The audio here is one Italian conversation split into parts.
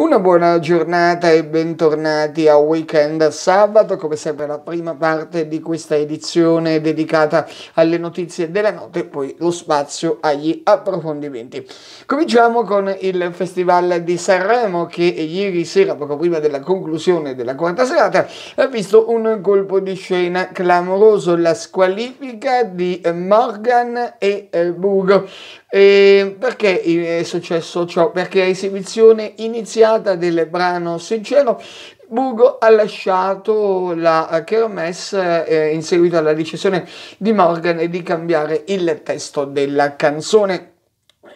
Una buona giornata e bentornati a Weekend Sabato, come sempre la prima parte di questa edizione dedicata alle notizie della notte e poi lo spazio agli approfondimenti. Cominciamo con il Festival di Sanremo che ieri sera, poco prima della conclusione della quarta serata, ha visto un colpo di scena clamoroso, la squalifica di Morgan e eh, Bugo. E perché è successo ciò? Perché a esibizione iniziale pubblicata del brano Sincero, Bugo ha lasciato la Kermesse eh, in seguito alla decisione di Morgan di cambiare il testo della canzone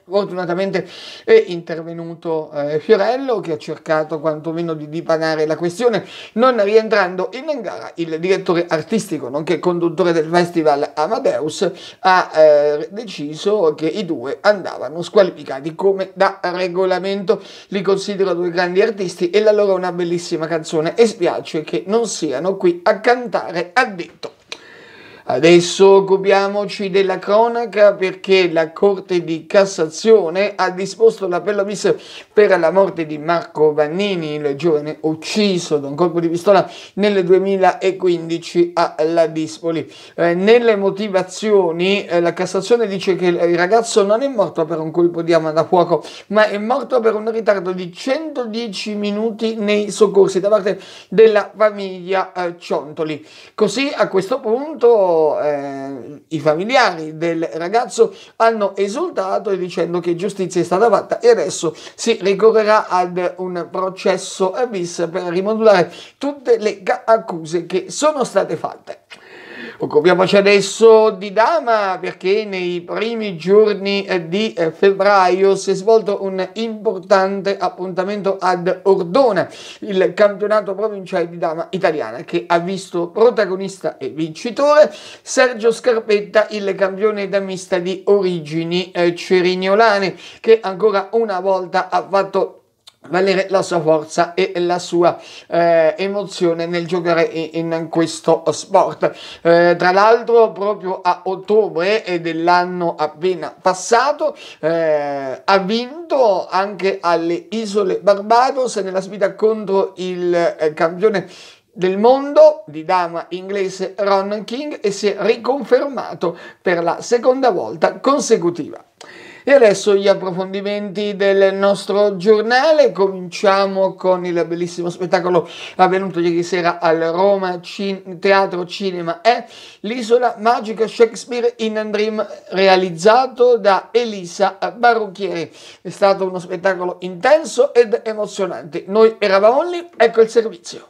fortunatamente è intervenuto eh, Fiorello che ha cercato quantomeno di dipanare la questione, non rientrando in gara il direttore artistico nonché conduttore del festival Amadeus ha eh, deciso che i due andavano squalificati come da regolamento, li considero due grandi artisti e la loro è una bellissima canzone e spiace che non siano qui a cantare a detto. Adesso occupiamoci della cronaca perché la Corte di Cassazione ha disposto l'appello bis per la morte di Marco Vannini, il giovane ucciso da un colpo di pistola nel 2015 a Ladispoli. Eh, nelle motivazioni eh, la Cassazione dice che il ragazzo non è morto per un colpo di arma da fuoco, ma è morto per un ritardo di 110 minuti nei soccorsi da parte della famiglia eh, Ciontoli. Così a questo punto eh, i familiari del ragazzo hanno esultato dicendo che giustizia è stata fatta e adesso si ricorrerà ad un processo bis per rimodulare tutte le accuse che sono state fatte. Occupiamoci ecco, adesso di Dama perché nei primi giorni eh, di eh, febbraio si è svolto un importante appuntamento ad Ordona, il campionato provinciale di Dama italiana che ha visto protagonista e vincitore Sergio Scarpetta, il campione damista di origini eh, cerignolane che ancora una volta ha fatto valere la sua forza e la sua eh, emozione nel giocare in, in questo sport. Eh, tra l'altro proprio a ottobre dell'anno appena passato eh, ha vinto anche alle Isole Barbados nella sfida contro il eh, campione del mondo di dama inglese Ron King e si è riconfermato per la seconda volta consecutiva. E adesso gli approfondimenti del nostro giornale. Cominciamo con il bellissimo spettacolo avvenuto ieri sera al Roma Cin- Teatro Cinema è L'isola magica Shakespeare in a Dream realizzato da Elisa Barrucchieri. È stato uno spettacolo intenso ed emozionante. Noi eravamo lì, ecco il servizio.